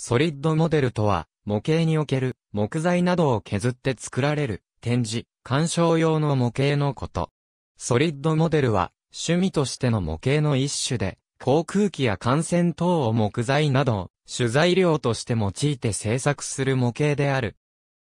ソリッドモデルとは、模型における木材などを削って作られる展示、鑑賞用の模型のこと。ソリッドモデルは趣味としての模型の一種で、航空機や艦船等を木材など、取材料として用いて製作する模型である。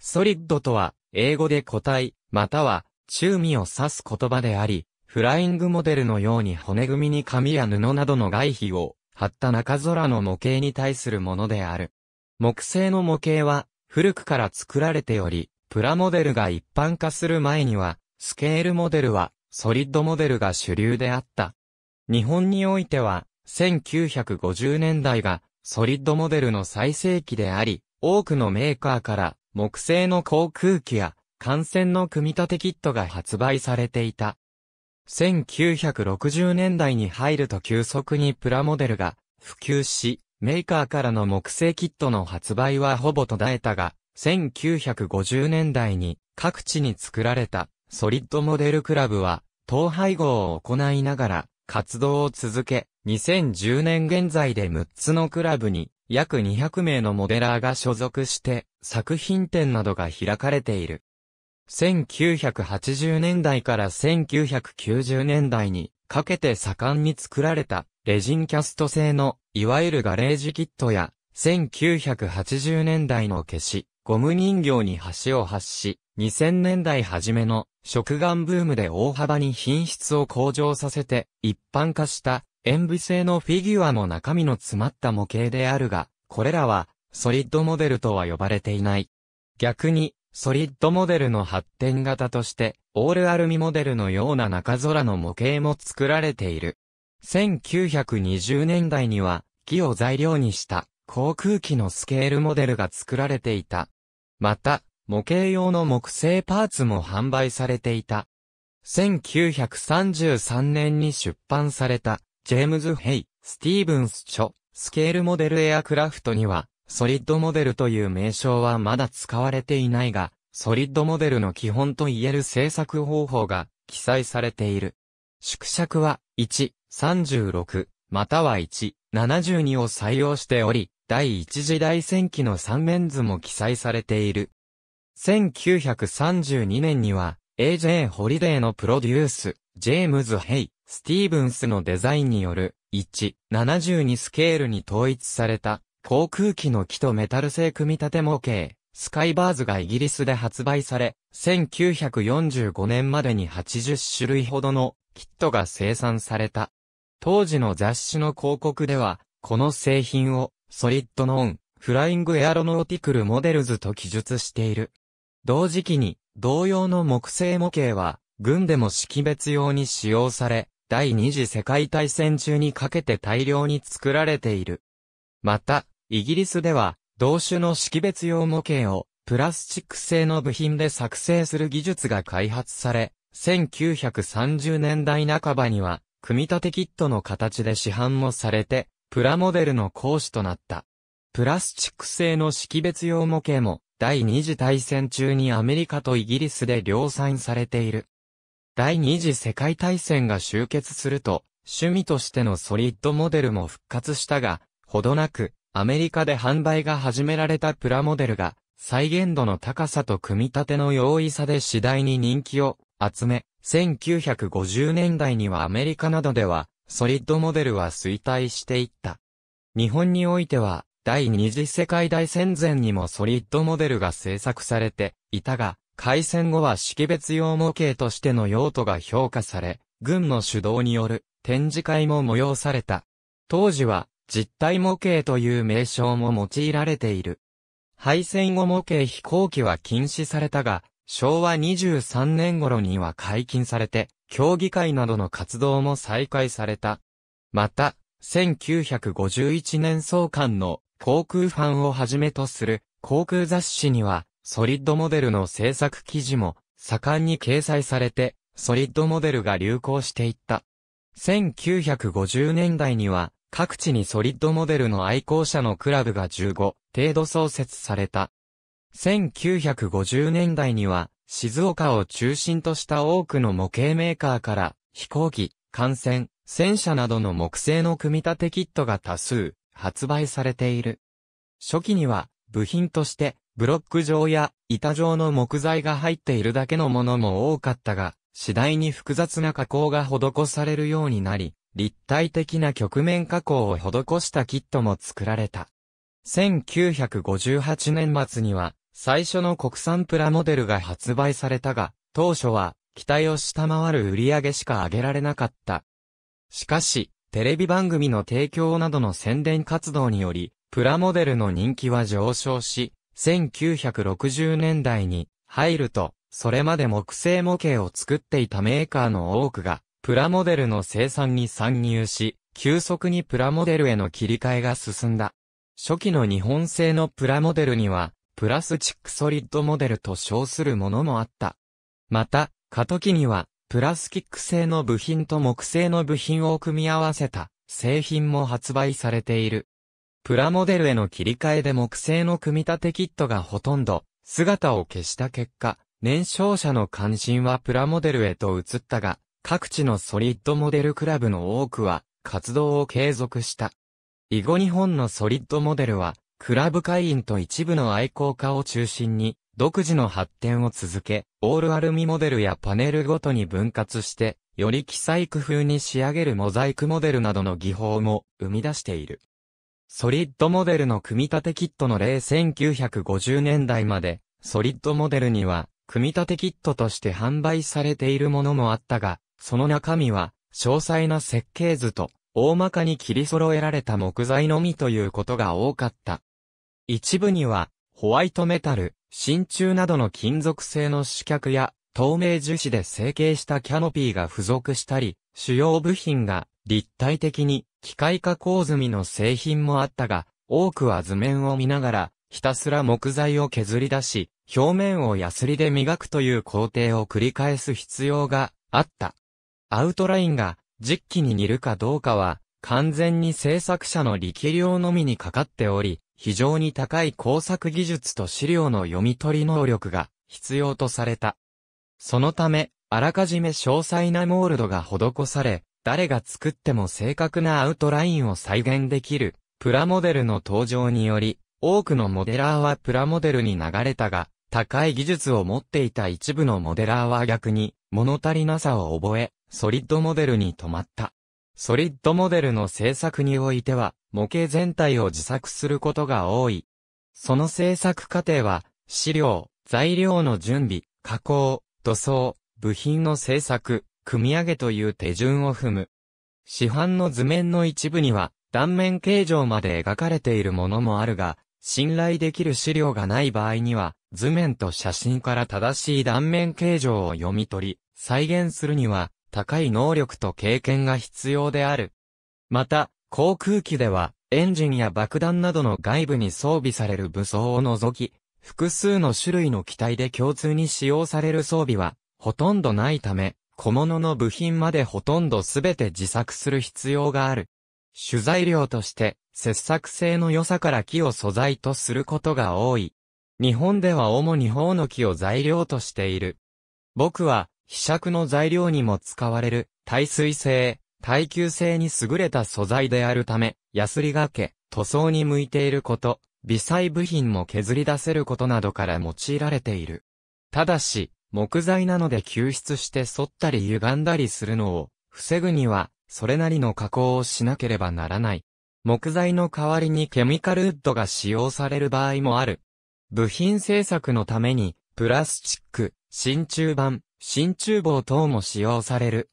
ソリッドとは、英語で個体、または、中身を指す言葉であり、フライングモデルのように骨組みに紙や布などの外皮を張った中空の模型に対するものである。木製の模型は、古くから作られており、プラモデルが一般化する前には、スケールモデルは、ソリッドモデルが主流であった。日本においては、1950年代が、ソリッドモデルの最盛期であり、多くのメーカーから、木製の航空機や、艦船の組み立てキットが発売されていた。1960年代に入ると急速にプラモデルが普及し、メーカーからの木製キットの発売はほぼ途絶えたが、1950年代に各地に作られたソリッドモデルクラブは、統廃合を行いながら活動を続け、2010年現在で6つのクラブに約200名のモデラーが所属して作品展などが開かれている。1980年代から1990年代にかけて盛んに作られたレジンキャスト製のいわゆるガレージキットや1980年代の消し、ゴム人形に端を発し、2000年代初めの食玩ブームで大幅に品質を向上させて一般化した塩ビ製のフィギュアの中身の詰まった模型であるが、これらはソリッドモデルとは呼ばれていない。逆にソリッドモデルの発展型として、オールアルミモデルのような中空の模型も作られている。1920年代には、木を材料にした航空機のスケールモデルが作られていた。また、模型用の木製パーツも販売されていた。1933年に出版された、ジェームズ・ヘイ、スティーブンス著、スケールモデルエアクラフトには、ソリッドモデルという名称はまだ使われていないが、ソリッドモデルの基本といえる制作方法が記載されている。縮尺は1、36、または1、72を採用しており、第一次大戦期の3面図も記載されている。1932年には、AJ ホリデーのプロデュース、ジェームズ・ヘイ、スティーブンスのデザインによる、1、72スケールに統一された航空機の木とメタル製組み立て模型、スカイバーズがイギリスで発売され、1945年までに80種類ほどのキットが生産された。当時の雑誌の広告では、この製品をソリッドノーン、フライングエアロノーティクルモデルズと記述している。同時期に同様の木製模型は軍でも識別用に使用され、第二次世界大戦中にかけて大量に作られている。また、イギリスでは、同種の識別用模型を、プラスチック製の部品で作成する技術が開発され、1930年代半ばには、組み立てキットの形で市販もされて、プラモデルの講師となった。プラスチック製の識別用模型も、第二次大戦中にアメリカとイギリスで量産されている。第二次世界大戦が終結すると、趣味としてのソリッドモデルも復活したが、ほどなく、アメリカで販売が始められたプラモデルが、再現度の高さと組み立ての容易さで次第に人気を集め、1950年代にはアメリカなどでは、ソリッドモデルは衰退していった。日本においては、第二次世界大戦前にもソリッドモデルが制作されていたが、開戦後は識別用模型としての用途が評価され、軍の主導による展示会も催された。当時は実体模型という名称も用いられている。敗戦後模型飛行機は禁止されたが、昭和23年頃には解禁されて、競技会などの活動も再開された。また、1951年創刊の航空ファンをはじめとする航空雑誌には、ソリッドモデルの制作記事も盛んに掲載されて、ソリッドモデルが流行していった。1950年代には、各地にソリッドモデルの愛好者のクラブが15程度創設された。1950年代には、静岡を中心とした多くの模型メーカーから、飛行機、艦船、戦車などの木製の組み立てキットが多数、発売されている。初期には、部品として、ブロック状や板状の木材が入っているだけのものも多かったが、次第に複雑な加工が施されるようになり、立体的な曲面加工を施したキットも作られた。1958年末には、最初の国産プラモデルが発売されたが、当初は、期待を下回る売り上げしか上げられなかった。しかし、テレビ番組の提供などの宣伝活動により、プラモデルの人気は上昇し、1960年代に入ると、それまで木製模型を作っていたメーカーの多くが、プラモデルの生産に参入し、急速にプラモデルへの切り替えが進んだ。初期の日本製のプラモデルには、プラスチックソリッドモデルと称するものもあった。また、過渡期には、プラスキック製の部品と木製の部品を組み合わせた製品も発売されている。プラモデルへの切り替えで木製の組み立てキットがほとんど姿を消した結果、燃焼者の関心はプラモデルへと移ったが、各地のソリッドモデルクラブの多くは活動を継続した。以後日本のソリッドモデルは、クラブ会員と一部の愛好家を中心に、独自の発展を続け、オールアルミモデルやパネルごとに分割して、より記載工夫に仕上げるモザイクモデルなどの技法も生み出している。ソリッドモデルの組み立てキットの例1950年代まで、ソリッドモデルには、組み立てキットとして販売されているものもあったが、その中身は、詳細な設計図と、大まかに切り揃えられた木材のみということが多かった。一部には、ホワイトメタル、真鍮などの金属製の主脚や、透明樹脂で成形したキャノピーが付属したり、主要部品が立体的に機械化工済みの製品もあったが、多くは図面を見ながら、ひたすら木材を削り出し、表面をヤスリで磨くという工程を繰り返す必要があった。アウトラインが実機に似るかどうかは、完全に制作者の力量のみにかかっており、非常に高い工作技術と資料の読み取り能力が必要とされた。そのため、あらかじめ詳細なモールドが施され、誰が作っても正確なアウトラインを再現できる、プラモデルの登場により、多くのモデラーはプラモデルに流れたが、高い技術を持っていた一部のモデラーは逆に、物足りなさを覚え、ソリッドモデルに止まった。ソリッドモデルの制作においては、模型全体を自作することが多い。その制作過程は、資料、材料の準備、加工、塗装、部品の製作、組み上げという手順を踏む。市販の図面の一部には、断面形状まで描かれているものもあるが、信頼できる資料がない場合には、図面と写真から正しい断面形状を読み取り、再現するには、高い能力と経験が必要である。また、航空機では、エンジンや爆弾などの外部に装備される武装を除き、複数の種類の機体で共通に使用される装備は、ほとんどないため、小物の部品までほとんどすべて自作する必要がある。主材料として、切削性の良さから木を素材とすることが多い。日本では主に方の木を材料としている。僕は、被釈の材料にも使われる、耐水性、耐久性に優れた素材であるため、ヤスリがけ、塗装に向いていること、微細部品も削り出せることなどから用いられている。ただし、木材なので吸出して反ったり歪んだりするのを防ぐには、それなりの加工をしなければならない。木材の代わりにケミカルウッドが使用される場合もある。部品製作のために、プラスチック、真鍮板、真鍮棒等も使用される。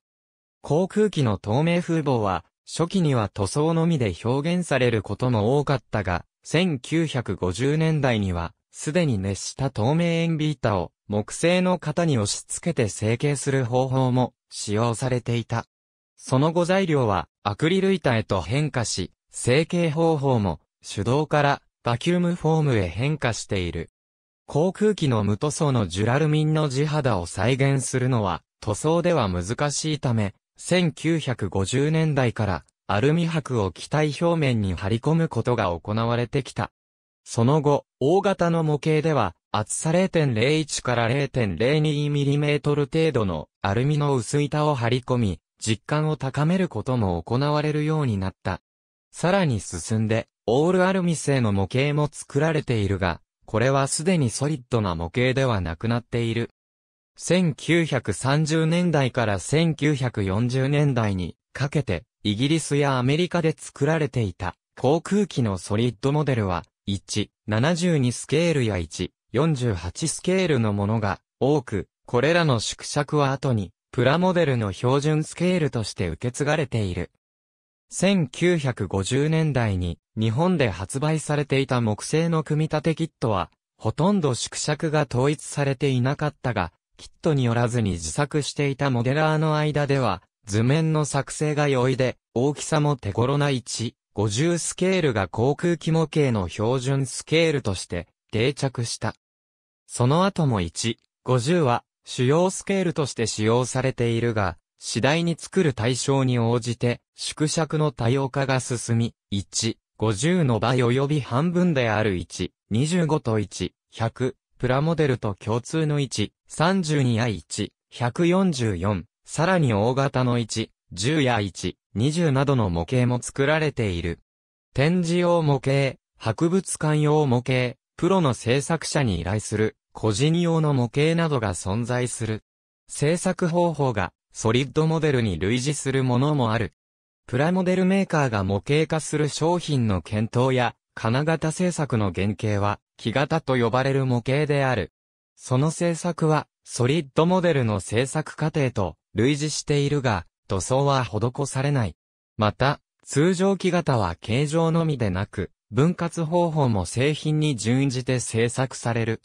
航空機の透明風防は、初期には塗装のみで表現されることも多かったが、1950年代には、すでに熱した透明塩ビータを木製の型に押し付けて成形する方法も使用されていた。その後材料はアクリル板へと変化し、成形方法も手動からバキュームフォームへ変化している。航空機の無塗装のジュラルミンの地肌を再現するのは塗装では難しいため、1950年代からアルミ箔を機体表面に張り込むことが行われてきた。その後、大型の模型では、厚さ0.01から0 0 2 m m 程度のアルミの薄板を張り込み、実感を高めることも行われるようになった。さらに進んで、オールアルミ製の模型も作られているが、これはすでにソリッドな模型ではなくなっている。1930年代から1940年代にかけて、イギリスやアメリカで作られていた航空機のソリッドモデルは、1、72スケールや1、48スケールのものが多く、これらの縮尺は後に、プラモデルの標準スケールとして受け継がれている。1950年代に日本で発売されていた木製の組み立てキットは、ほとんど縮尺が統一されていなかったが、キットによらずに自作していたモデラーの間では、図面の作成が容易で、大きさも手頃な1、50スケールが航空機模型の標準スケールとして定着した。その後も1、50は主要スケールとして使用されているが、次第に作る対象に応じて、縮尺の多様化が進み、1、50の倍及び半分である1、25と1、100、プラモデルと共通の1、32や1、144、さらに大型の1、10や1、20などの模型も作られている。展示用模型、博物館用模型、プロの制作者に依頼する、個人用の模型などが存在する。制作方法がソリッドモデルに類似するものもある。プラモデルメーカーが模型化する商品の検討や、金型製作の原型は、木型と呼ばれる模型である。その製作は、ソリッドモデルの製作過程と類似しているが、塗装は施されない。また、通常木型は形状のみでなく、分割方法も製品に準じて製作される。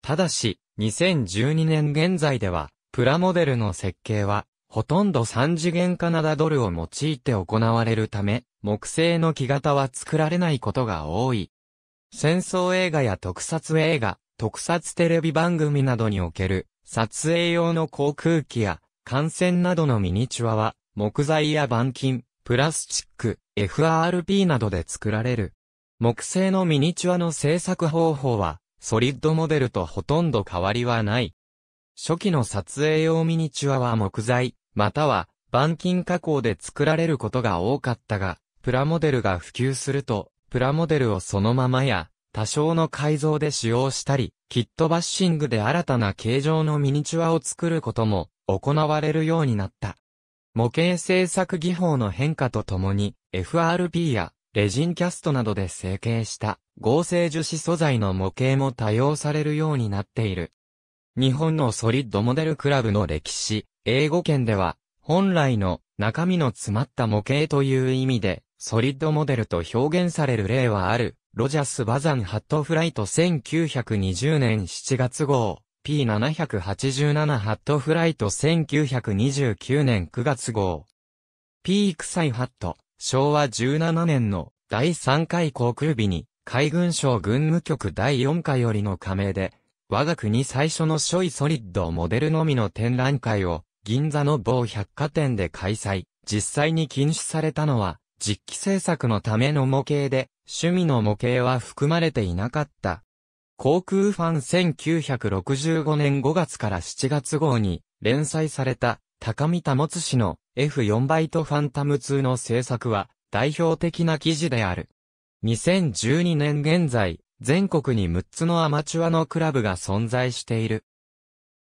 ただし、2012年現在では、プラモデルの設計は、ほとんど3次元カナダドルを用いて行われるため、木製の木型は作られないことが多い。戦争映画や特撮映画、特撮テレビ番組などにおける、撮影用の航空機や、艦船などのミニチュアは、木材や板金、プラスチック、FRP などで作られる。木製のミニチュアの製作方法は、ソリッドモデルとほとんど変わりはない。初期の撮影用ミニチュアは木材、または板金加工で作られることが多かったが、プラモデルが普及すると、プラモデルをそのままや、多少の改造で使用したり、キットバッシングで新たな形状のミニチュアを作ることも行われるようになった。模型製作技法の変化とともに、FRP やレジンキャストなどで成形した合成樹脂素材の模型も多用されるようになっている。日本のソリッドモデルクラブの歴史、英語圏では、本来の中身の詰まった模型という意味で、ソリッドモデルと表現される例はある、ロジャス・バザン・ハットフライト1920年7月号、P787 ハットフライト1929年9月号。P 臭いハット、昭和17年の第3回航空日に、海軍省軍務局第4課よりの加盟で、我が国最初のショイソリッドモデルのみの展覧会を、銀座の某百貨店で開催。実際に禁止されたのは、実機制作のための模型で、趣味の模型は含まれていなかった。航空ファン1965年5月から7月号に連載された高見保氏の F4 バイトファンタム2の制作は代表的な記事である。2012年現在、全国に6つのアマチュアのクラブが存在している。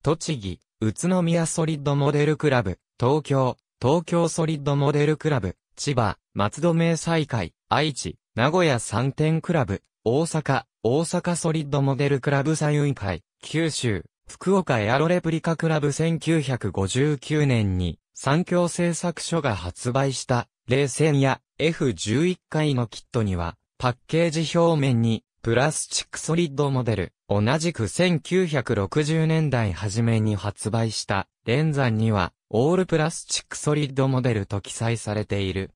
栃木、宇都宮ソリッドモデルクラブ、東京、東京ソリッドモデルクラブ、千葉、松戸名彩会、愛知、名古屋三点クラブ、大阪、大阪ソリッドモデルクラブサイ会、九州、福岡エアロレプリカクラブ1959年に、三協製作所が発売した、冷戦や F11 回のキットには、パッケージ表面に、プラスチックソリッドモデル、同じく1960年代初めに発売した連山には、オールプラスチックソリッドモデルと記載されている。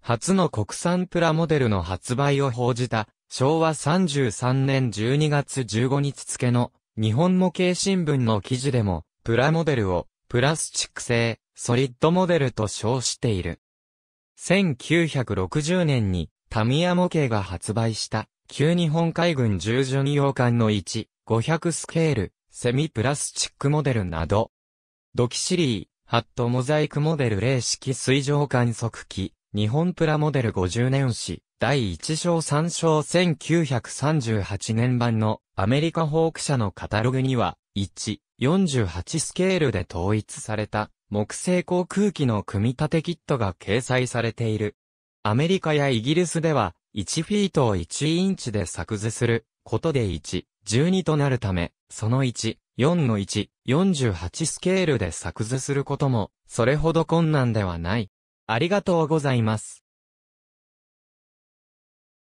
初の国産プラモデルの発売を報じた、昭和33年12月15日付の、日本模型新聞の記事でも、プラモデルを、プラスチック製、ソリッドモデルと称している。1960年に、タミヤ模型が発売した、旧日本海軍従巡洋艦の1、500スケール、セミプラスチックモデルなど、ドキシリー、ハットモザイクモデル零式水上観測機、日本プラモデル50年史、第1章3章1938年版のアメリカホーク社のカタログには、1、48スケールで統一された木製航空機の組み立てキットが掲載されている。アメリカやイギリスでは、1フィートを1インチで作図することで1、12となるため、その1、4の1、48スケールで作図することも、それほど困難ではない。ありがとうございます。